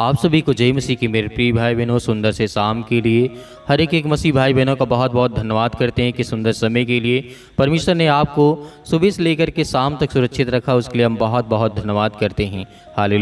आप सभी को जय मसीह की मेरे प्रिय भाई बहनों सुंदर से शाम के लिए हर एक एक मसीह भाई बहनों का बहुत बहुत धन्यवाद करते हैं कि सुंदर समय के लिए परमेश्वर ने आपको सुबह से लेकर के शाम तक सुरक्षित रखा उसके लिए हम बहुत बहुत धन्यवाद करते हैं हाल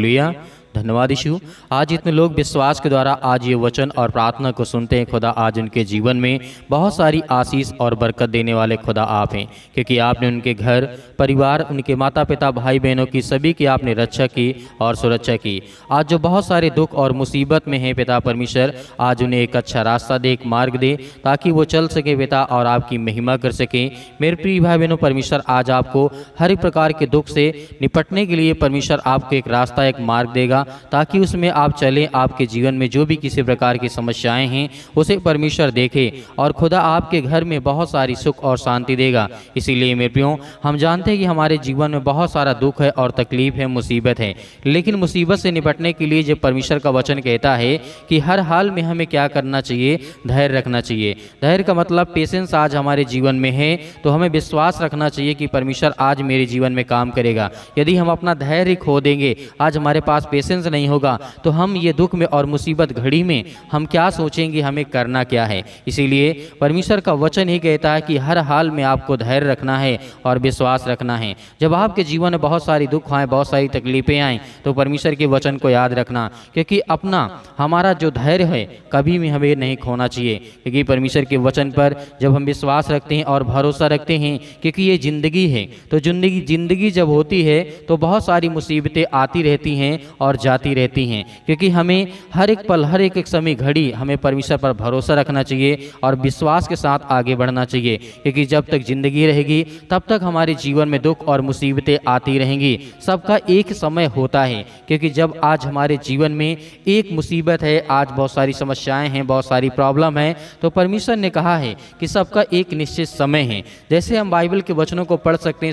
धन्यवाद यीशु आज इतने लोग विश्वास के द्वारा आज ये वचन और प्रार्थना को सुनते हैं खुदा आज उनके जीवन में बहुत सारी आशीष और बरकत देने वाले खुदा आप हैं क्योंकि आपने उनके घर परिवार उनके माता पिता भाई बहनों की सभी की आपने रक्षा की और सुरक्षा की आज जो बहुत सारे दुख और मुसीबत में हैं पिता परमेश्वर आज उन्हें एक अच्छा रास्ता दे एक मार्ग दे ताकि वो चल सके पिता और आपकी महिमा कर सकें मेरे प्रिय भाई बहनों परमेश्वर आज आपको हर प्रकार के दुख से निपटने के लिए परमेश्वर आपको एक रास्ता एक मार्ग देगा ताकि उसमें आप चलें आपके जीवन में जो भी किसी प्रकार की समस्याएं हैं उसे परमेश्वर देखे और खुदा आपके घर में बहुत सारी सुख और शांति देगा इसीलिए मेरे प्यो हम जानते हैं कि हमारे जीवन में बहुत सारा दुख है और तकलीफ है मुसीबत है लेकिन मुसीबत से निपटने के लिए जब परमेश्वर का वचन कहता है कि हर हाल में हमें क्या करना चाहिए धैर्य रखना चाहिए धैर्य का मतलब पेशेंस आज हमारे जीवन में है तो हमें विश्वास रखना चाहिए कि परमेश्वर आज मेरे जीवन में काम करेगा यदि हम अपना धैर्य खो देंगे आज हमारे पास पेशेंस एक्सेंस नहीं होगा तो हम ये दुख में और मुसीबत घड़ी में हम क्या सोचेंगे हमें करना क्या है इसीलिए परमेश्वर का वचन ही कहता है कि हर हाल में आपको धैर्य रखना है और विश्वास रखना है जब आपके जीवन में बहुत सारी दुख आए बहुत सारी तकलीफ़ें आएँ तो परमेश्वर के वचन को याद रखना क्योंकि अपना हमारा जो धैर्य है कभी भी हमें नहीं खोना चाहिए क्योंकि परमेश्वर के वचन पर जब हम विश्वास रखते हैं और भरोसा रखते हैं क्योंकि ये ज़िंदगी है तो ज़िंदगी ज़िंदगी जब होती है तो बहुत सारी मुसीबतें आती रहती हैं और जाती रहती हैं क्योंकि हमें हर एक पल हर एक एक समय घड़ी हमें परमेश्वर पर भरोसा रखना चाहिए और विश्वास के साथ आगे बढ़ना चाहिए क्योंकि जब तक ज़िंदगी रहेगी तब तक हमारे जीवन में दुख और मुसीबतें आती रहेंगी सबका एक समय होता है क्योंकि जब आज हमारे जीवन में एक मुसीबत है आज बहुत सारी समस्याएं हैं बहुत सारी प्रॉब्लम है तो परमेश्वर ने कहा है कि सबका एक निश्चित समय है जैसे हम बाइबल के वचनों को पढ़ सकते हैं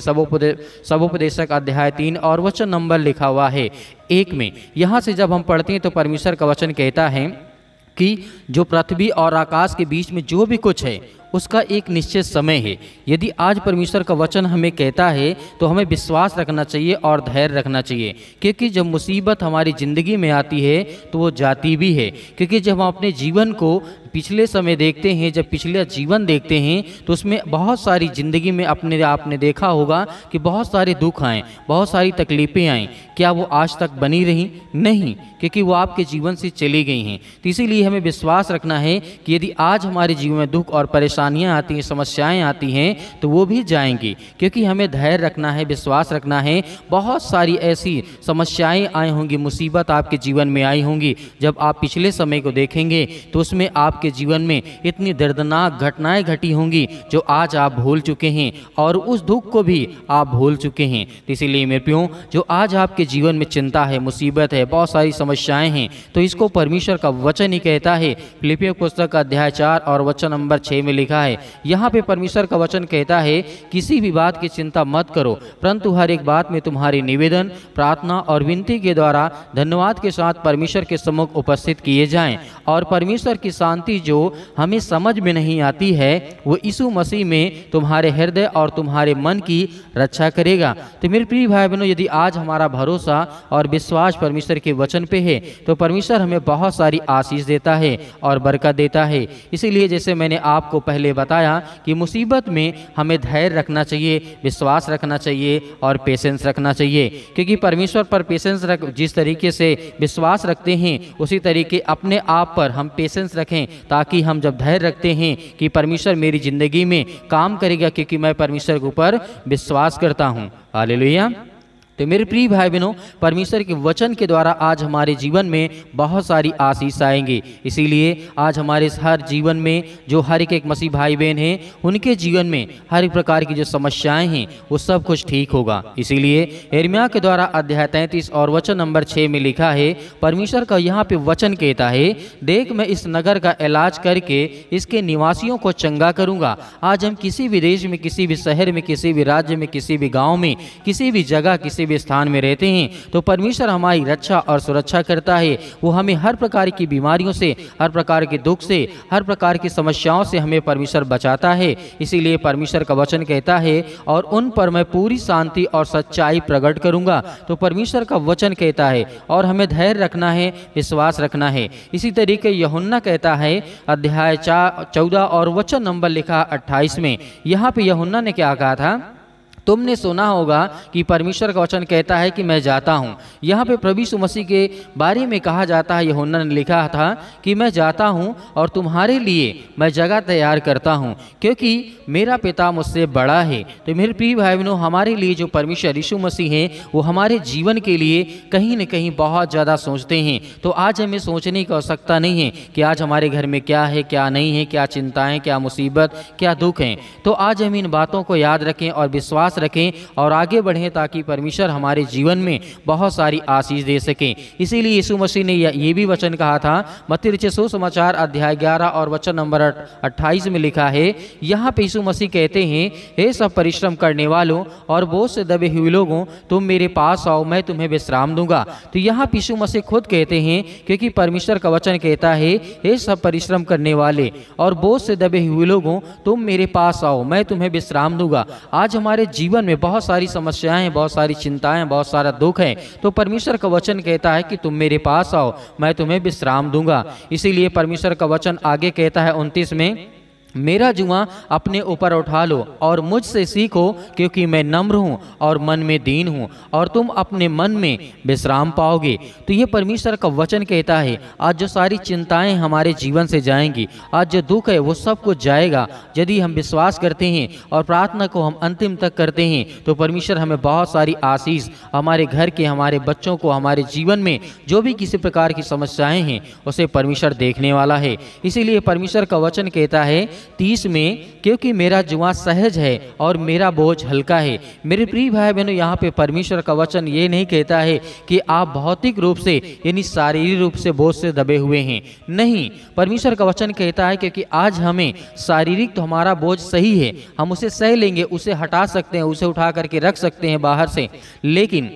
सबोपदेशक अध्याय तीन और वचन नंबर लिखा हुआ है एक में यहाँ से जब हम पढ़ते हैं तो परमेश्वर का वचन कहता है कि जो पृथ्वी और आकाश के बीच में जो भी कुछ है उसका एक निश्चित समय है यदि आज परमेश्वर का वचन हमें कहता है तो हमें विश्वास रखना चाहिए और धैर्य रखना चाहिए क्योंकि जब मुसीबत हमारी ज़िंदगी में आती है तो वो जाती भी है क्योंकि जब हम अपने जीवन को पिछले समय देखते हैं जब पिछला जीवन देखते हैं तो उसमें बहुत सारी ज़िंदगी में अपने आपने देखा होगा कि बहुत सारे दुख आए बहुत सारी तकलीफ़ें आएँ क्या वो आज तक बनी रहीं नहीं क्योंकि वो आपके जीवन से चली गई हैं तो इसीलिए हमें विश्वास रखना है कि यदि आज हमारे जीवन में दुख और परेशानियाँ आती हैं समस्याएँ आती हैं तो वो भी जाएंगी क्योंकि हमें धैर्य रखना है विश्वास रखना है बहुत सारी ऐसी समस्याएँ आई होंगी मुसीबत आपके जीवन में आई होंगी जब आप पिछले समय को देखेंगे तो उसमें आप आपके जीवन में इतनी दर्दनाक घटनाएं घटी होंगी जो आज आप भूल चुके हैं और उस दुख को भी आप भूल चुके हैं इसीलिए मेरे प्यों जो आज आपके जीवन में चिंता है मुसीबत है बहुत सारी समस्याएं हैं तो इसको परमेश्वर का वचन ही कहता है फिलिपियो पुस्तक का अध्याय चार और वचन नंबर छः में लिखा है यहाँ पे परमेश्वर का वचन कहता है किसी भी बात की चिंता मत करो परंतु हर एक बात में तुम्हारे निवेदन प्रार्थना और विनती के द्वारा धन्यवाद के साथ परमेश्वर के समुख उपस्थित किए जाएं और परमेश्वर की शांति बातें जो हमें समझ में नहीं आती है वो यीशु मसीह में तुम्हारे हृदय और तुम्हारे मन की रक्षा करेगा तो मेरे प्रिय भाई बहनों यदि आज हमारा भरोसा और विश्वास परमेश्वर के वचन पे है तो परमेश्वर हमें बहुत सारी आशीष देता है और बरकत देता है इसीलिए जैसे मैंने आपको पहले बताया कि मुसीबत में हमें धैर्य रखना चाहिए विश्वास रखना चाहिए और पेशेंस रखना चाहिए क्योंकि परमेश्वर पर पेशेंस रख जिस तरीके से विश्वास रखते हैं उसी तरीके अपने आप पर हम पेशेंस रखें ताकि हम जब धैर्य रखते हैं कि परमेश्वर मेरी ज़िंदगी में काम करेगा क्योंकि मैं परमेश्वर के ऊपर विश्वास करता हूँ लोहिया तो मेरे प्रिय भाई बहनों परमेश्वर के वचन के द्वारा आज हमारे जीवन में बहुत सारी आशीष आएंगी इसीलिए आज हमारे हर जीवन में जो हर एक एक मसीह भाई बहन हैं उनके जीवन में हर एक प्रकार की जो समस्याएं हैं वो सब कुछ ठीक होगा इसीलिए एरमिया के द्वारा अध्याय तैंतीस और वचन नंबर छः में लिखा है परमेश्वर का यहाँ पे वचन कहता है देख मैं इस नगर का इलाज करके इसके निवासियों को चंगा करूँगा आज हम किसी भी देश में किसी भी शहर में किसी भी राज्य में किसी भी गाँव में किसी भी जगह किसी भी स्थान में रहते हैं तो परमेश्वर हमारी रक्षा और सुरक्षा करता है वो हमें हर प्रकार की बीमारियों से हर प्रकार के दुख से हर प्रकार की समस्याओं से हमें परमेश्वर बचाता है इसीलिए परमेश्वर का वचन कहता है और उन पर मैं पूरी शांति और सच्चाई प्रकट करूंगा तो परमेश्वर का वचन कहता है और हमें धैर्य रखना है विश्वास रखना है इसी तरीके यहुन्ना कहता है अध्याय चौदह और वचन नंबर लिखा अट्ठाईस में यहाँ पे यहुन्ना ने क्या कहा था तुमने सुना होगा कि परमेश्वर का वचन कहता है कि मैं जाता हूँ यहाँ पे प्रभु यीशु मसीह के बारे में कहा जाता है यहोन्ना ने लिखा था कि मैं जाता हूँ और तुम्हारे लिए मैं जगह तैयार करता हूँ क्योंकि मेरा पिता मुझसे बड़ा है तो मेरे प्रिय भाई बहनों हमारे लिए जो परमेश्वर यीशु मसीह हैं वो हमारे जीवन के लिए कहीं न कहीं बहुत ज़्यादा सोचते हैं तो आज हमें सोचने की आवश्यकता नहीं है कि आज हमारे घर में क्या है क्या नहीं है क्या चिंताएं क्या मुसीबत क्या दुख हैं तो आज हम इन बातों को याद रखें और विश्वास विश्वास रखें और आगे बढ़ें ताकि परमेश्वर हमारे जीवन में बहुत सारी आशीष दे सकें इसीलिए यीशु मसीह ने ये भी वचन कहा था मतिर छो समाचार अध्याय ग्यारह और वचन नंबर अट्ठाईस में लिखा है यहाँ पर यीशु मसीह कहते हैं हे सब परिश्रम करने वालों और बोझ से दबे हुए लोगों तुम मेरे पास आओ मैं तुम्हें विश्राम दूंगा तो यहाँ यीशु मसीह खुद कहते हैं क्योंकि परमेश्वर का वचन कहता है हे सब परिश्रम करने वाले और बोझ से दबे हुए लोगों तुम मेरे पास आओ मैं तुम्हें विश्राम दूंगा आज हमारे जीवन में बहुत सारी समस्याएं बहुत सारी चिंताएं बहुत सारा दुख है तो परमेश्वर का वचन कहता है कि तुम मेरे पास आओ मैं तुम्हें विश्राम दूंगा इसीलिए परमेश्वर का वचन आगे कहता है उनतीस में मेरा जुआ अपने ऊपर उठा लो और मुझसे सीखो क्योंकि मैं नम्र हूँ और मन में दीन हूँ और तुम अपने मन में विश्राम पाओगे तो ये परमेश्वर का वचन कहता है आज जो सारी चिंताएं हमारे जीवन से जाएंगी आज जो दुख है वो सब कुछ जाएगा यदि हम विश्वास करते हैं और प्रार्थना को हम अंतिम तक करते हैं तो परमेश्वर हमें बहुत सारी आशीष हमारे घर के हमारे बच्चों को हमारे जीवन में जो भी किसी प्रकार की समस्याएँ हैं उसे परमेश्वर देखने वाला है इसीलिए परमेश्वर का वचन कहता है तीस में क्योंकि मेरा जुआ सहज है और मेरा बोझ हल्का है मेरे प्रिय भाई बहनों यहाँ पे परमेश्वर का वचन ये नहीं कहता है कि आप भौतिक रूप से यानी शारीरिक रूप से बोझ से दबे हुए हैं नहीं परमेश्वर का वचन कहता है क्योंकि आज हमें शारीरिक तो हमारा बोझ सही है हम उसे सह लेंगे उसे हटा सकते हैं उसे उठा करके रख सकते हैं बाहर से लेकिन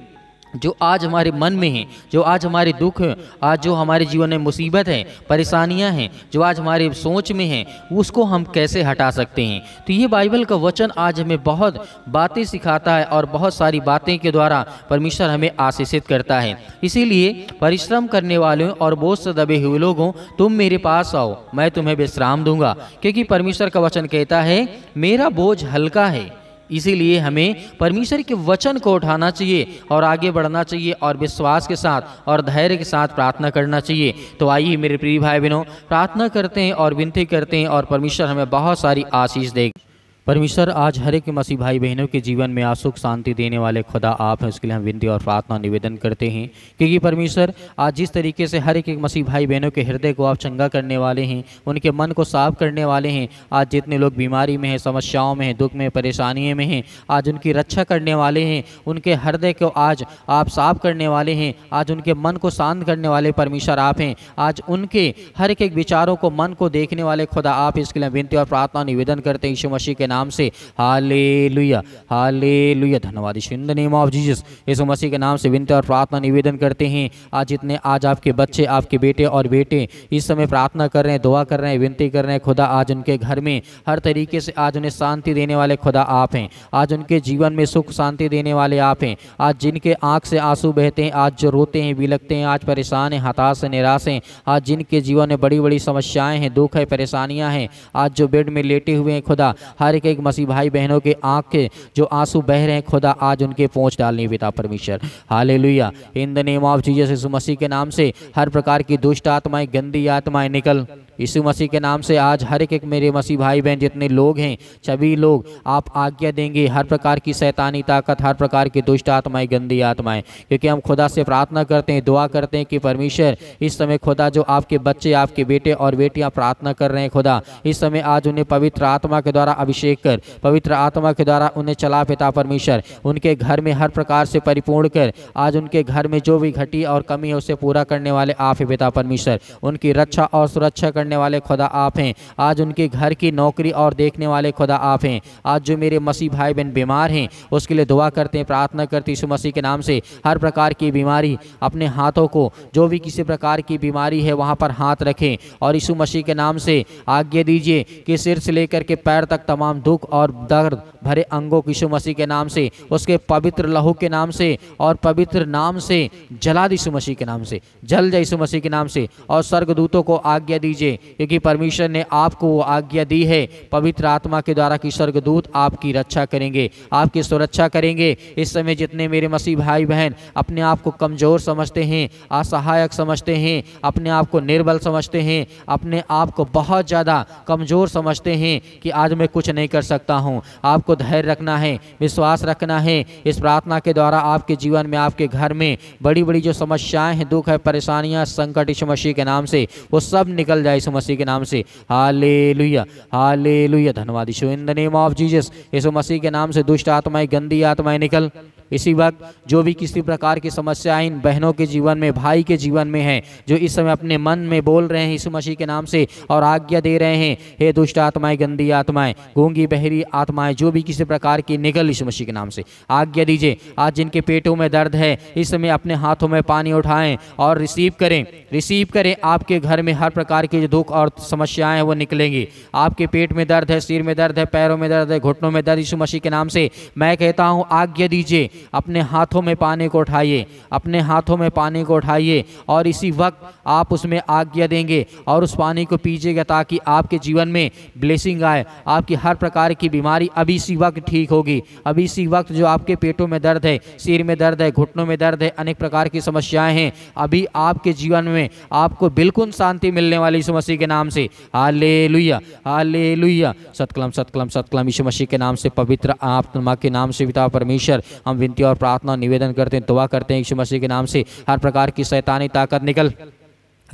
जो आज हमारे मन में हैं जो आज हमारे दुख हैं आज जो हमारे जीवन में मुसीबत है परेशानियां हैं जो आज हमारे सोच में हैं उसको हम कैसे हटा सकते हैं तो ये बाइबल का वचन आज हमें बहुत बातें सिखाता है और बहुत सारी बातें के द्वारा परमेश्वर हमें आशीषित करता है इसीलिए परिश्रम करने वालों और बोझ से दबे हुए लोगों तुम मेरे पास आओ मैं तुम्हें विश्राम दूंगा क्योंकि परमेश्वर का वचन कहता है मेरा बोझ हल्का है इसीलिए हमें परमेश्वर के वचन को उठाना चाहिए और आगे बढ़ना चाहिए और विश्वास के साथ और धैर्य के साथ प्रार्थना करना चाहिए तो आइए मेरे प्रिय भाई बहनों प्रार्थना करते हैं और विनती करते हैं और परमेश्वर हमें बहुत सारी आशीष देगी परमेश्वर आज हर एक मसीह भाई बहनों के जीवन में आसुख शांति देने वाले खुदा आप हैं उसके लिए हम विनती और प्रार्थना निवेदन करते हैं क्योंकि परमेश्वर आज जिस तरीके से हर एक मसीह भाई बहनों के हृदय को आप चंगा करने वाले हैं उनके मन को साफ करने वाले हैं आज जितने लोग बीमारी में हैं समस्याओं में हैं दुख में परेशानियों में हैं आज उनकी रक्षा करने वाले हैं उनके हृदय को आज आप साफ करने वाले हैं आज उनके मन को शांत करने वाले परमेश्वर आप हैं आज उनके हर एक विचारों को मन को देखने वाले खुदा आप इसके लिए विनती और प्रार्थना निवेदन करते हैं यीशु मसीह के नाम नाम से हाले लुया हाले लुया धन्यवाद the name of Jesus Yeshu Masih के नाम से विनती और प्रार्थना निवेदन करते हैं आज इतने आज आपके बच्चे आपके बेटे और बेटे इस समय प्रार्थना कर रहे हैं दुआ कर रहे हैं विनती कर रहे हैं खुदा आज उनके घर में हर तरीके से आज उन्हें शांति देने वाले खुदा आप हैं आज उनके जीवन में सुख शांति देने वाले आप हैं आज जिनके आँख से आंसू बहते हैं आज जो रोते हैं बिलकते हैं आज परेशान हैं हताश हैं निराश हैं आज जिनके जीवन में बड़ी बड़ी समस्याएं हैं दुख है परेशानियां हैं आज जो बेड में लेटे हुए हैं खुदा हर एक एक एक मसीह भाई बहनों के आँख के जो आंसू बह रहे हैं खुदा आज उनके पहुँच डालने पिता परमेश्वर hallelujah in the name of Jesus Masih के नाम से हर प्रकार की दुष्ट आत्माएं गंदी आत्माएं निकल यीशु मसीह के नाम से आज हर एक मेरे मसीह भाई बहन जितने लोग हैं सभी लोग आप आज्ञा देंगे हर प्रकार की सैतानी ताकत हर प्रकार की दुष्ट आत्माएं गंदी आत्माएं क्योंकि हम खुदा से प्रार्थना करते हैं दुआ करते हैं कि परमेश्वर इस समय खुदा जो आपके बच्चे आपके बेटे और बेटियाँ प्रार्थना कर रहे हैं खुदा इस समय आज उन्हें पवित्र आत्मा के द्वारा अभिषेक कर पवित्र आत्मा के द्वारा उन्हें चला पिता परमेश्वर उनके घर में हर प्रकार से परिपूर्ण कर आज उनके घर में जो भी घटी और कमी है उसे पूरा करने वाले आप पिता परमेश्वर उनकी रक्षा और सुरक्षा करने वाले खुदा आप हैं आज उनके घर की नौकरी और देखने वाले खुदा आप हैं आज जो मेरे मसीह भाई बहन बीमार हैं उसके लिए दुआ करते हैं प्रार्थना करते हैं मसीह के नाम से हर प्रकार की बीमारी अपने हाथों को जो भी किसी प्रकार की बीमारी है वहाँ पर हाथ रखें और यीशु मसीह के नाम से आज्ञा दीजिए कि सिर से लेकर के पैर तक तमाम दुख और दर्द भरे अंगों की यीशु मसीह के नाम से उसके पवित्र लहू के नाम से और पवित्र नाम से जला यीशु मसीह के नाम से जल जाए यीशु मसीह के नाम से और स्वर्गदूतों को आज्ञा दीजिए क्योंकि परमेश्वर ने आपको वो आज्ञा दी है पवित्र आत्मा के द्वारा कि स्वर्गदूत आपकी रक्षा करेंगे आपकी सुरक्षा करेंगे इस समय जितने मेरे मसीह भाई बहन अपने आप को कमज़ोर समझते हैं असहायक समझते हैं अपने आप को निर्बल समझते हैं अपने आप को बहुत ज़्यादा कमज़ोर समझते हैं कि आज मैं कुछ नहीं कर सकता हूँ आपको धैर्य रखना है विश्वास रखना है इस प्रार्थना के द्वारा आपके जीवन में आपके घर में बड़ी बड़ी जो समस्याएं हैं दुख है परेशानियां संकट इस मसीह के नाम से वो सब निकल जाए यीशु मसीह के नाम से हालेलुया हालेलुया धन्यवाद Yeshu in the name of Jesus Yeshu Masih के नाम से दुष्ट आत्माएं गंदी आत्माएं निकल इसी वक्त जो भी किसी प्रकार की समस्या इन बहनों के जीवन में भाई के जीवन में है जो इस समय अपने मन में बोल रहे हैं यीशु मसीह के नाम से और आज्ञा दे रहे हैं हे दुष्ट आत्माएं गंदी आत्माएं गूंगी बहरी आत्माएं जो भी किसी प्रकार की निकल यीशु मसीह के नाम से आज्ञा दीजिए आज जिनके पेटों में दर्द है इस समय अपने हाथों में पानी उठाएं और रिसीव करें रिसीव करें आपके घर में हर प्रकार के जो दुख और समस्याएं हैं वो निकलेंगी आपके पेट में दर्द है सिर में दर्द है पैरों में दर्द है घुटनों में दर्द यीशु मसीह के नाम से मैं कहता हूँ आज्ञा दीजिए अपने हाथों में पानी को उठाइए अपने हाथों में पानी को उठाइए और इसी वक्त आप उसमें आज्ञा देंगे और उस पानी को पीजिएगा ताकि आपके जीवन में ब्लेसिंग आए आपकी हर प्रकार की बीमारी अभी इसी वक्त ठीक होगी अभी इसी वक्त जो आपके पेटों में दर्द है सिर में दर्द है घुटनों में दर्द है अनेक प्रकार की समस्याएं हैं अभी आपके जीवन में आपको बिल्कुल शांति मिलने वाली इस मसीह के नाम से हाले लुया हाले लुइया सतकलम सतकलम सतकलम इस मसीह के नाम से पवित्र आप के नाम से पिता परमेश्वर हम विनती और प्रार्थना निवेदन करते हैं दुआ करते हैं यीशु मसीह के नाम से हर प्रकार की शैतानी ताकत निकल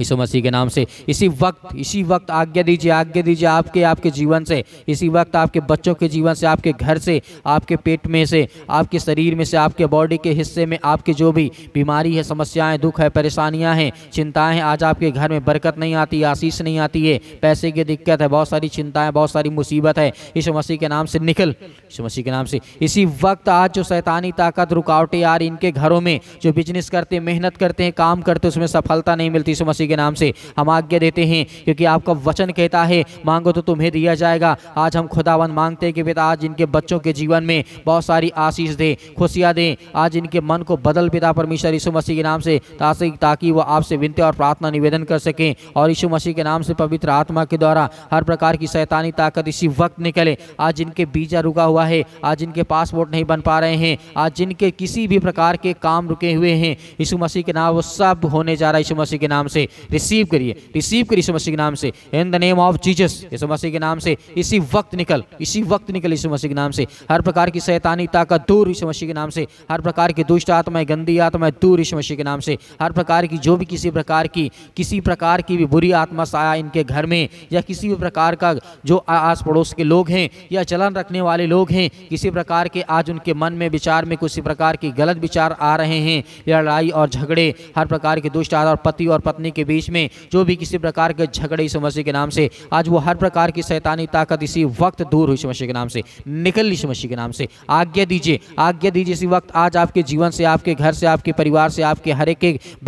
यीशु मसीह के नाम से इसी वक्त इसी वक्त आज्ञा दीजिए आज्ञा दीजिए आपके आपके जीवन से इसी वक्त आपके बच्चों के जीवन से आपके घर से आपके पेट में से आपके शरीर में से आपके बॉडी के हिस्से में आपके जो भी बीमारी है समस्याएं दुख है परेशानियां हैं चिंताएं हैं आज आपके घर में बरकत नहीं आती आशीष नहीं आती है पैसे की दिक्कत है बहुत सारी चिंताएं बहुत सारी मुसीबत है यीशु मसीह के नाम से निकल यीशु मसीह के नाम से इसी वक्त आज जो शैतानी ताकत रुकावटें आ रही इनके घरों में जो बिजनेस करते मेहनत करते हैं काम करते उसमें सफलता नहीं मिलती यीशु मसीह के नाम से हम आज्ञा देते हैं क्योंकि आपका वचन कहता है मांगो तो तुम्हें दिया जाएगा आज हम खुदावन मांगते हैं कि पिता आज इनके बच्चों के जीवन में बहुत सारी आशीष दें खुशियाँ दें आज इनके मन को बदल पिता परमेश्वर यीशु मसीह के नाम से ताकि वह आपसे विनती और प्रार्थना निवेदन कर सकें और यीशु मसीह के नाम से पवित्र आत्मा के द्वारा हर प्रकार की शैतानी ताकत इसी वक्त निकले आज इनके बीजा रुका हुआ है आज इनके पासपोर्ट नहीं बन पा रहे हैं आज जिनके किसी भी प्रकार के काम रुके हुए हैं यीशु मसीह के नाम वो सब होने जा रहा है यीशु मसीह के नाम से रिसीव करिए रिसीव करिए यीशु मसीह के नाम से in the name of Jesus Yeshu Masih के नाम से इसी वक्त निकल इसी वक्त निकल यीशु मसीह के नाम से हर प्रकार की शैतानी ताकत दूर यीशु मसीह के नाम से हर प्रकार की दुष्ट आत्माएं गंदी आत्माएं दूर यीशु मसीह के नाम से हर प्रकार की जो भी किसी प्रकार की किसी प्रकार की भी बुरी आत्मा साया इनके घर में या किसी भी प्रकार का जो आस पड़ोस के लोग हैं या चलन रखने वाले लोग हैं किसी प्रकार के आज उनके मन में विचार में किसी प्रकार की गलत विचार आ रहे हैं या लड़ाई और झगड़े हर प्रकार के दुष्ट और पति और पत्नी के के बीच में जो भी किसी प्रकार के झगड़े इस मसीह के नाम से आज वो हर प्रकार की सैतानी ताकत इसी वक्त दूर हुई मसीह के नाम से निकल यीशु मसीह के नाम से आज्ञा दीजिए आज्ञा दीजिए इसी वक्त आज आपके जीवन से आपके घर से आपके परिवार से आपके हर एक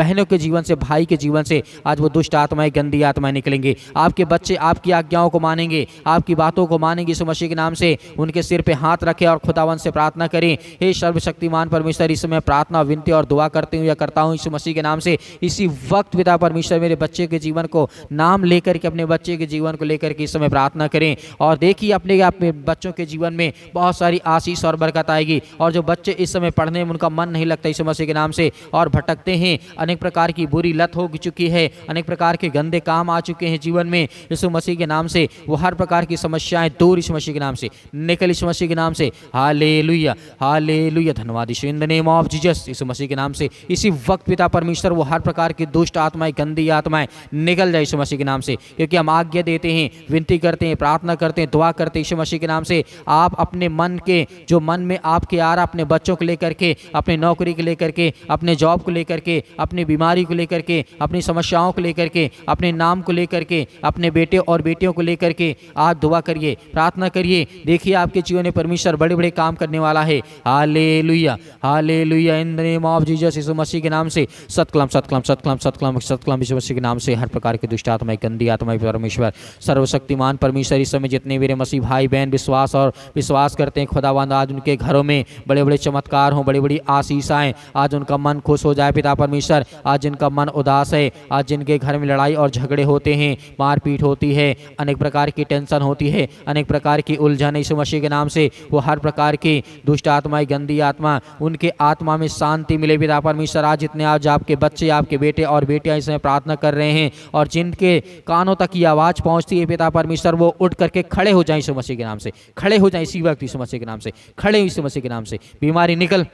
बहनों के जीवन से भाई के जीवन से आज वो दुष्ट आत्माएं गंदी आत्माएं निकलेंगे आपके बच्चे आपकी आज्ञाओं को मानेंगे आपकी बातों को मानेंगे इस मसीह के नाम से उनके सिर पर हाथ रखें और खुदावन से प्रार्थना करें हे सर्वशक्तिमान परमेश्वर इस समय प्रार्थना विनती और दुआ करती हूँ या करता हूँ इस मसीह के नाम से इसी वक्त विदा परमेश्वर परमेश्वर मेरे बच्चे के जीवन को नाम लेकर के अपने बच्चे के जीवन को लेकर के इस समय प्रार्थना करें और देखिए अपने में बच्चों के जीवन में बहुत सारी आशीष और बरकत आएगी और जो बच्चे इस समय पढ़ने में उनका मन नहीं लगता इस मसीह के नाम से और भटकते हैं अनेक प्रकार की बुरी लत हो चुकी है अनेक प्रकार के गंदे काम आ चुके हैं जीवन में यीशु मसीह के नाम से वो हर प्रकार की समस्याएं दूर इस मसीह के नाम से निकल इस मसीह के नाम से हाले लुया हाले लुया धन्यवाद in the name of Jesus Yeshu Masih के नाम से इसी वक्त पिता परमेश्वर वो हर प्रकार की दुष्ट आत्माएं गंदे गंदी आत्माएं निकल जाए ईशु मसीह के नाम से क्योंकि हम आज्ञा देते हैं विनती करते हैं प्रार्थना करते हैं दुआ करते हैं ईशु मसीह के नाम से आप अपने मन के जो मन में आपके आ रहा अपने बच्चों को लेकर के अपने नौकरी को लेकर के अपने जॉब को लेकर के अपनी बीमारी को लेकर के अपनी समस्याओं को लेकर के अपने नाम को लेकर के अपने बेटे और बेटियों को लेकर के आप दुआ करिए प्रार्थना करिए देखिए आपके जीवन में परमेश्वर बड़े बड़े काम करने वाला है हाले लुया hallelujah in of Jesus Yeshu Masih के नाम से सतकलम सतकलम सतकलम सतकलम सतकलम मसीह के नाम से हर प्रकार के दुष्ट आत्मा गंदी आत्मा परमेश्वर सर्वशक्तिमान परमेश्वर इस समय जितने मेरे मसीह भाई बहन विश्वास और विश्वास करते हैं खुदावंद आज उनके घरों में बड़े बड़े चमत्कार हों बड़ी बड़ी आशीषाएँ आज उनका मन खुश हो जाए पिता परमेश्वर आज जिनका मन उदास है आज जिनके घर में लड़ाई और झगड़े होते हैं मारपीट होती है अनेक प्रकार की टेंशन होती है अनेक प्रकार की उलझन इस मसीह के नाम से वो हर प्रकार की दुष्ट आत्माएं गंदी आत्मा उनके आत्मा में शांति मिले पिता परमेश्वर आज जितने आज आपके बच्चे आपके बेटे और बेटियाँ इसमें प्रार्थना कर रहे हैं और जिनके कानों तक ये आवाज़ पहुंचती है पिता परमेश्वर वो उठ करके खड़े हो जाए यीशु मसीह के नाम से खड़े हो जाए इसी वक्त इस मसीह के नाम से खड़े इस मसीह के नाम से बीमारी निकल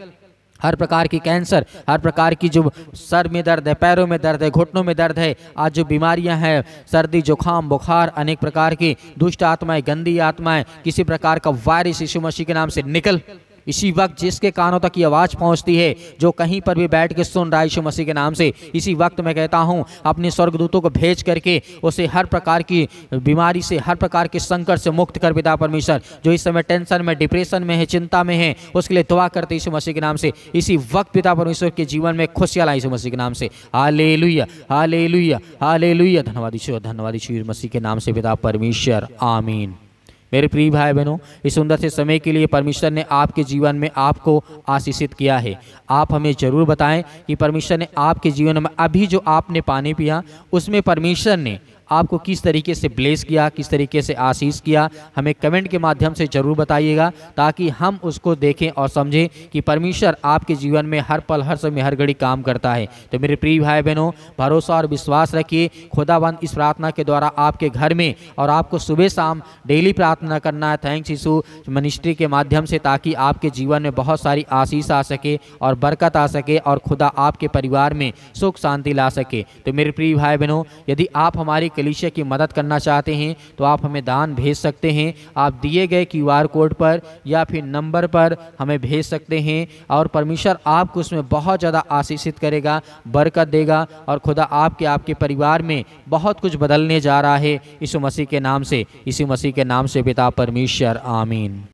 हर प्रकार की कैंसर हर प्रकार की जो सर में दर्द है पैरों में दर्द है घुटनों में दर्द है आज जो बीमारियां हैं सर्दी जुकाम बुखार अनेक प्रकार की दुष्ट आत्माएं गंदी आत्माएं किसी प्रकार का वायरस यीशु मसीह के नाम से निकल इसी वक्त जिसके कानों तक ये आवाज़ पहुंचती है जो कहीं पर भी बैठ के सुन रहा है यीशु मसीह के नाम से इसी वक्त मैं कहता हूँ अपने स्वर्गदूतों को भेज करके उसे हर प्रकार की बीमारी से हर प्रकार के संकट से मुक्त कर पिता परमेश्वर जो इस समय टेंशन में डिप्रेशन में है चिंता में है उसके लिए दुआ करते यीशु मसीह के नाम से इसी वक्त पिता परमेश्वर के जीवन में खुशियाँ लाई यीशु मसीह के नाम से ले लुइया हाले ले हाले लुया धन्यवाद यीशु धन्यवाद यीशु मसीह के नाम से पिता परमेश्वर आमीन मेरे प्रिय भाई बहनों इस सुंदर से समय के लिए परमेश्वर ने आपके जीवन में आपको आशीषित किया है आप हमें ज़रूर बताएं कि परमेश्वर ने आपके जीवन में अभी जो आपने पानी पिया उसमें परमेश्वर ने आपको किस तरीके से ब्लेस किया किस तरीके से आशीष किया हमें कमेंट के माध्यम से ज़रूर बताइएगा ताकि हम उसको देखें और समझें कि परमेश्वर आपके जीवन में हर पल हर समय हर घड़ी काम करता है तो मेरे प्रिय भाई बहनों भरोसा और विश्वास रखिए खुदाबंद इस प्रार्थना के द्वारा आपके घर में और आपको सुबह शाम डेली प्रार्थना करना है थैंक्स यीशु मिनिस्ट्री के माध्यम से ताकि आपके जीवन में बहुत सारी आशीष आ सके और बरकत आ सके और खुदा आपके परिवार में सुख शांति ला सके तो मेरे प्रिय भाई बहनों यदि आप हमारी कलिशिया की मदद करना चाहते हैं तो आप हमें दान भेज सकते हैं आप दिए गए क्यू कोड पर या फिर नंबर पर हमें भेज सकते हैं और परमेश्वर आपको उसमें बहुत ज़्यादा आशीषित करेगा बरकत देगा और खुदा आपके आपके परिवार में बहुत कुछ बदलने जा रहा है इस मसीह के नाम से इसी मसीह के नाम से पिता परमेश्वर आमीन